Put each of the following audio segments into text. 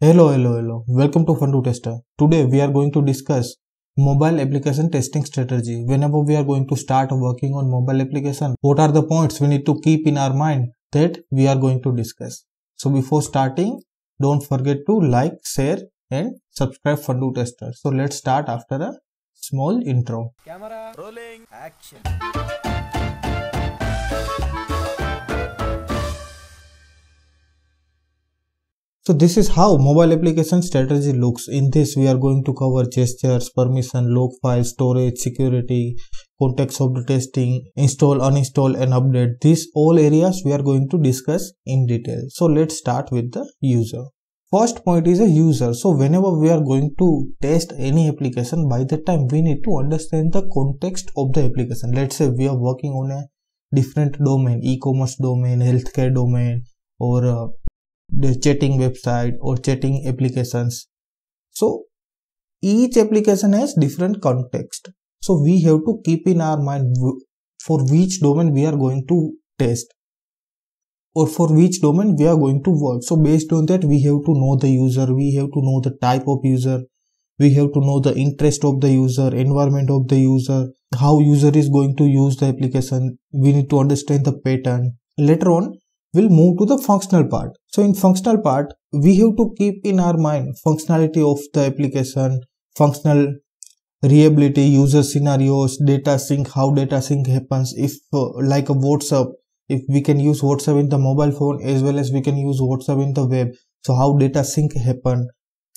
Hello, hello, hello. Welcome to Fundo Tester. Today we are going to discuss mobile application testing strategy. Whenever we are going to start working on mobile application, what are the points we need to keep in our mind that we are going to discuss. So before starting, don't forget to like, share and subscribe Fundo Tester. So let's start after a small intro. Camera rolling action. So this is how mobile application strategy looks. In this we are going to cover gestures, permission, log file, storage, security, context of the testing, install, uninstall and update. These all areas we are going to discuss in detail. So let's start with the user. First point is a user. So whenever we are going to test any application by the time we need to understand the context of the application. Let's say we are working on a different domain, e-commerce domain, healthcare domain or uh, the chatting website or chatting applications so each application has different context so we have to keep in our mind for which domain we are going to test or for which domain we are going to work so based on that we have to know the user we have to know the type of user we have to know the interest of the user environment of the user how user is going to use the application we need to understand the pattern later on we'll move to the functional part so in functional part, we have to keep in our mind functionality of the application, functional reliability, user scenarios, data sync, how data sync happens. If uh, like a WhatsApp, if we can use WhatsApp in the mobile phone as well as we can use WhatsApp in the web. So how data sync happen.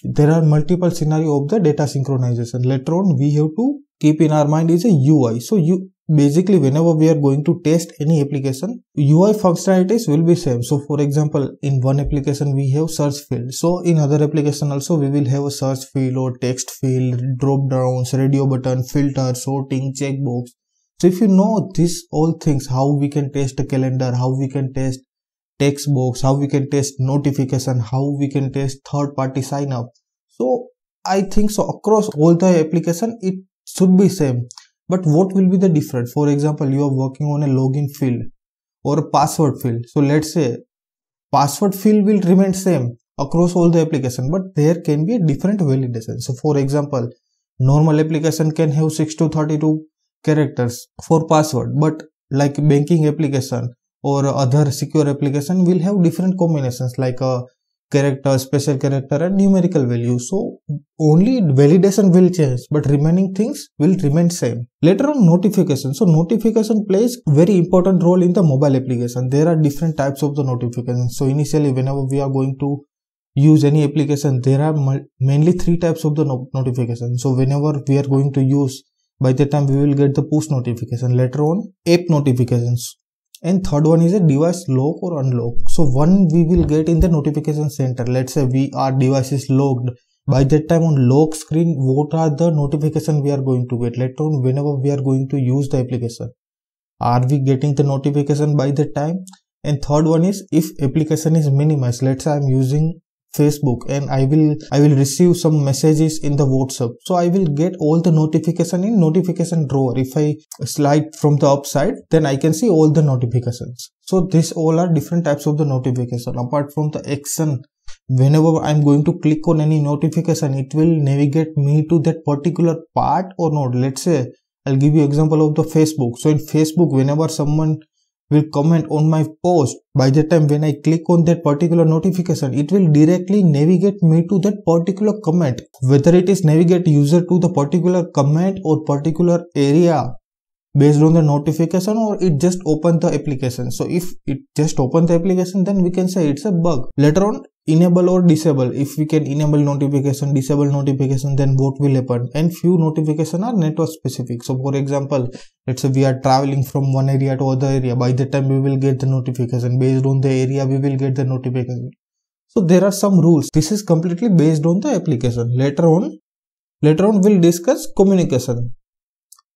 There are multiple scenario of the data synchronization. Later on, we have to keep in our mind is a UI. So you basically whenever we are going to test any application, UI functionalities will be same. So for example, in one application we have search field. So in other application also we will have a search field or text field, drop downs, radio button, filter, sorting, checkbox. So if you know this all things, how we can test a calendar, how we can test text box, how we can test notification, how we can test third party sign up. So I think so across all the application, it should be same but what will be the difference for example you are working on a login field or a password field so let's say password field will remain same across all the application but there can be a different validation so for example normal application can have 6 to 32 characters for password but like banking application or other secure application will have different combinations like a character, special character and numerical value. So only validation will change but remaining things will remain same. Later on notification. So notification plays very important role in the mobile application. There are different types of the notification. So initially whenever we are going to use any application there are mainly three types of the no notification. So whenever we are going to use by the time we will get the push notification later on app notifications and third one is a device lock or unlock so one we will get in the notification center let's say we our device is locked by that time on lock screen what are the notification we are going to get later on whenever we are going to use the application are we getting the notification by that time and third one is if application is minimized let's say i'm using facebook and i will i will receive some messages in the whatsapp so i will get all the notification in notification drawer if i slide from the upside then i can see all the notifications so this all are different types of the notification apart from the action whenever i'm going to click on any notification it will navigate me to that particular part or not let's say i'll give you example of the facebook so in facebook whenever someone will comment on my post by the time when i click on that particular notification it will directly navigate me to that particular comment whether it is navigate user to the particular comment or particular area based on the notification or it just open the application so if it just open the application then we can say it's a bug later on enable or disable if we can enable notification disable notification then what will happen and few notification are network specific so for example let's say we are traveling from one area to other area by the time we will get the notification based on the area we will get the notification so there are some rules this is completely based on the application later on later on we'll discuss communication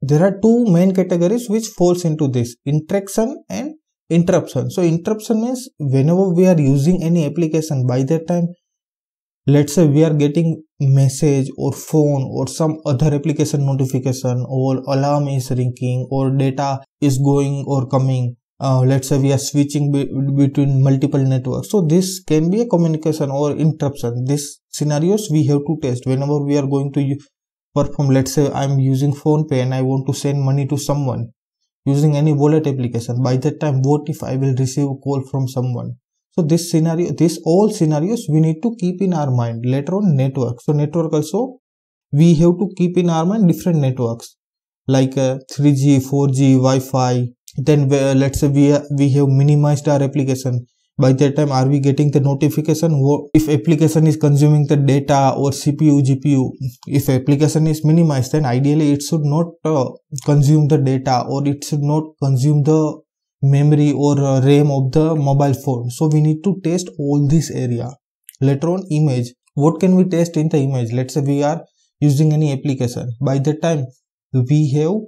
there are two main categories which falls into this interaction and interruption so interruption means whenever we are using any application by that time let's say we are getting message or phone or some other application notification or alarm is ringing or data is going or coming uh, let's say we are switching be between multiple networks so this can be a communication or interruption this scenarios we have to test whenever we are going to perform let's say i'm using phone pay and i want to send money to someone using any wallet application. By that time, what if I will receive a call from someone? So this scenario, this all scenarios we need to keep in our mind. Later on network. So network also we have to keep in our mind different networks like uh, 3G, 4G, Wi-Fi. Then uh, let's say we, uh, we have minimized our application by that time are we getting the notification if application is consuming the data or cpu gpu if application is minimized then ideally it should not uh, consume the data or it should not consume the memory or uh, ram of the mobile phone so we need to test all this area later on image what can we test in the image let's say we are using any application by that time we have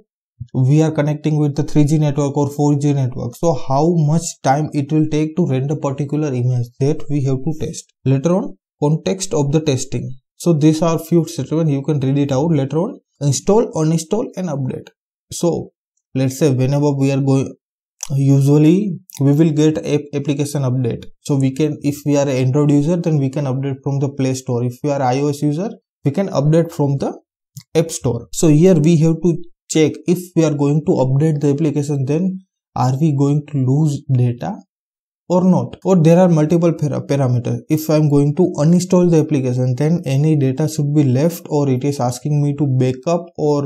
we are connecting with the 3g network or 4g network so how much time it will take to render particular image that we have to test later on context of the testing so these are few statements you can read it out later on install uninstall and update so let's say whenever we are going usually we will get app application update so we can if we are android user then we can update from the play store if we are ios user we can update from the app store so here we have to check if we are going to update the application then are we going to lose data or not or there are multiple parameters if i'm going to uninstall the application then any data should be left or it is asking me to backup or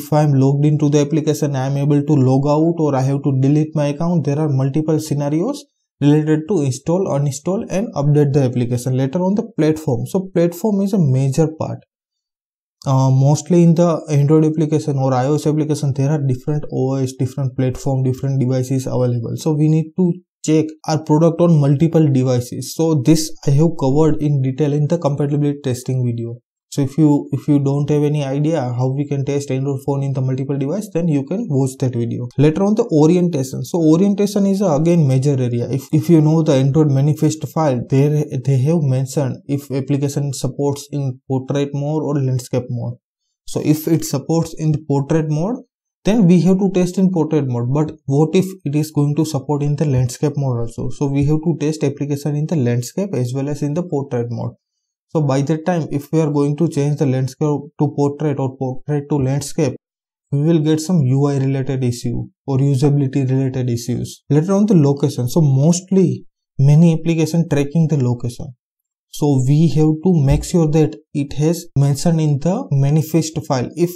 if i'm logged into the application i'm able to log out or i have to delete my account there are multiple scenarios related to install uninstall and update the application later on the platform so platform is a major part uh, mostly in the android application or ios application there are different os different platform different devices available so we need to check our product on multiple devices so this i have covered in detail in the compatibility testing video so if you if you don't have any idea how we can test android phone in the multiple device then you can watch that video later on the orientation so orientation is uh, again major area if, if you know the android manifest file there they have mentioned if application supports in portrait mode or landscape mode so if it supports in the portrait mode then we have to test in portrait mode but what if it is going to support in the landscape mode also so we have to test application in the landscape as well as in the portrait mode so by that time if we are going to change the landscape to portrait or portrait to landscape, we will get some UI related issue or usability related issues. Later on the location. So mostly many application tracking the location. So we have to make sure that it has mentioned in the manifest file. If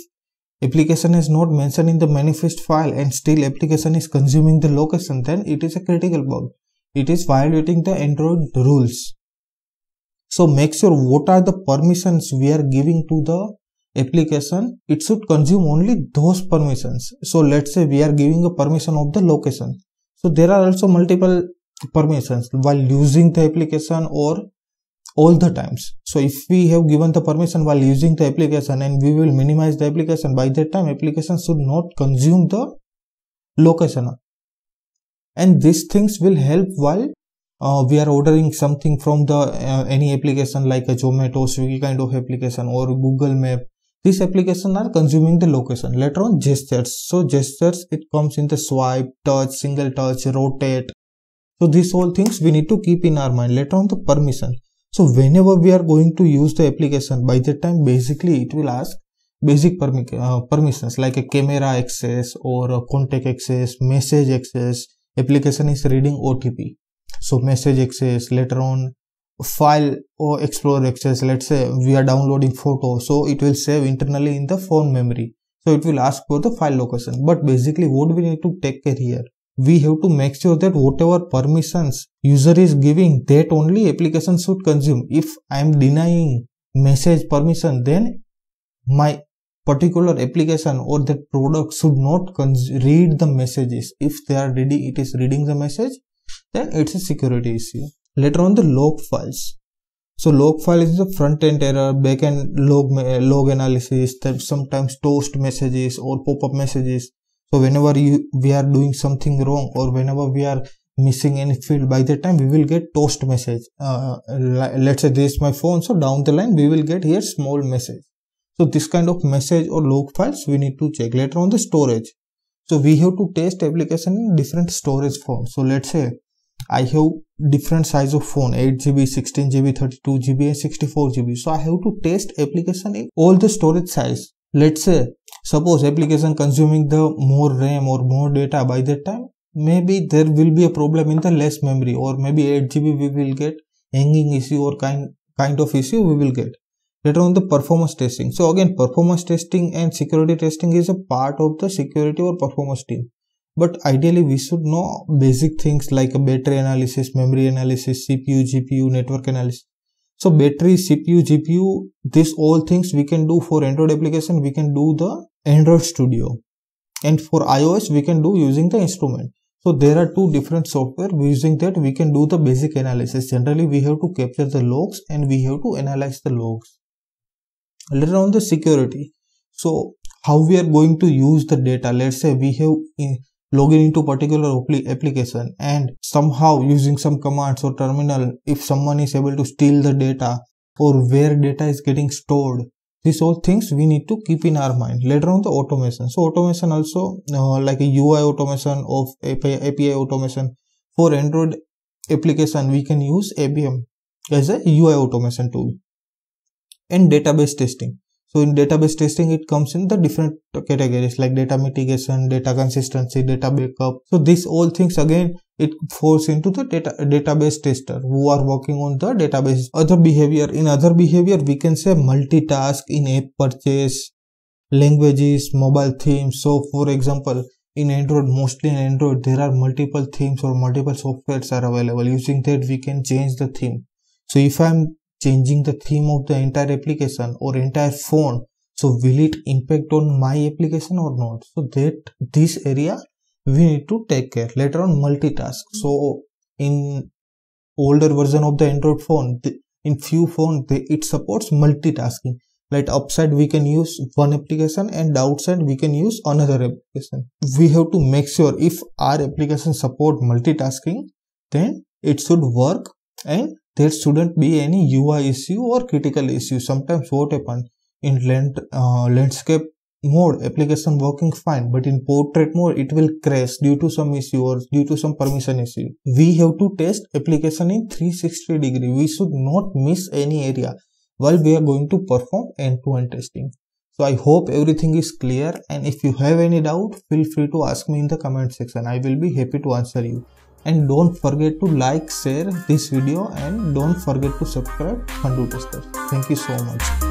application is not mentioned in the manifest file and still application is consuming the location then it is a critical bug it is violating the android rules so make sure what are the permissions we are giving to the application. It should consume only those permissions. So let's say we are giving a permission of the location. So there are also multiple permissions while using the application or all the times. So if we have given the permission while using the application and we will minimize the application by that time application should not consume the location and these things will help while uh, we are ordering something from the uh, any application like a zomato swiggy kind of application or google map these applications are consuming the location later on gestures so gestures it comes in the swipe touch single touch rotate so these all things we need to keep in our mind later on the permission so whenever we are going to use the application by that time basically it will ask basic permi uh, permissions like a camera access or a contact access message access application is reading otp so message access later on file or explore access let's say we are downloading photo so it will save internally in the phone memory so it will ask for the file location but basically what we need to take care here we have to make sure that whatever permissions user is giving that only application should consume if i am denying message permission then my particular application or that product should not read the messages if they are reading it is reading the message then it's a security issue later on the log files so log file is the front end error back end log eh, log analysis sometimes toast messages or pop-up messages so whenever you we are doing something wrong or whenever we are missing any field by the time we will get toast message uh, let's say this is my phone so down the line we will get here small message so this kind of message or log files we need to check later on the storage so we have to test application in different storage forms so let's say i have different size of phone 8gb 16gb 32gb and 64gb so i have to test application in all the storage size let's say suppose application consuming the more ram or more data by that time maybe there will be a problem in the less memory or maybe 8gb we will get hanging issue or kind kind of issue we will get later on the performance testing so again performance testing and security testing is a part of the security or performance team but ideally we should know basic things like battery analysis memory analysis cpu gpu network analysis so battery cpu gpu this all things we can do for android application we can do the android studio and for ios we can do using the instrument so there are two different software using that we can do the basic analysis generally we have to capture the logs and we have to analyze the logs later on the security so how we are going to use the data let's say we have eh, login into particular application and somehow using some commands or terminal if someone is able to steal the data or where data is getting stored these all things we need to keep in our mind later on the automation so automation also uh, like a ui automation of api automation for android application we can use abm as a ui automation tool and database testing so in database testing, it comes in the different categories like data mitigation, data consistency, data backup. So these all things again, it falls into the data, database tester who are working on the database. Other behavior, in other behavior, we can say multitask in app purchase, languages, mobile themes. So for example, in Android, mostly in Android, there are multiple themes or multiple softwares are available. Using that, we can change the theme. So if I'm changing the theme of the entire application or entire phone so will it impact on my application or not so that this area we need to take care later on multitask so in older version of the android phone in few phone it supports multitasking like upside we can use one application and downside we can use another application we have to make sure if our application support multitasking then it should work and there shouldn't be any UI issue or critical issue. Sometimes what happen in land, uh, landscape mode application working fine but in portrait mode it will crash due to some issue or due to some permission issue we have to test application in 360 degree we should not miss any area while we are going to perform end-to-end -end testing so i hope everything is clear and if you have any doubt feel free to ask me in the comment section i will be happy to answer you and don't forget to like share this video and don't forget to subscribe Pandu Tester. Thank you so much.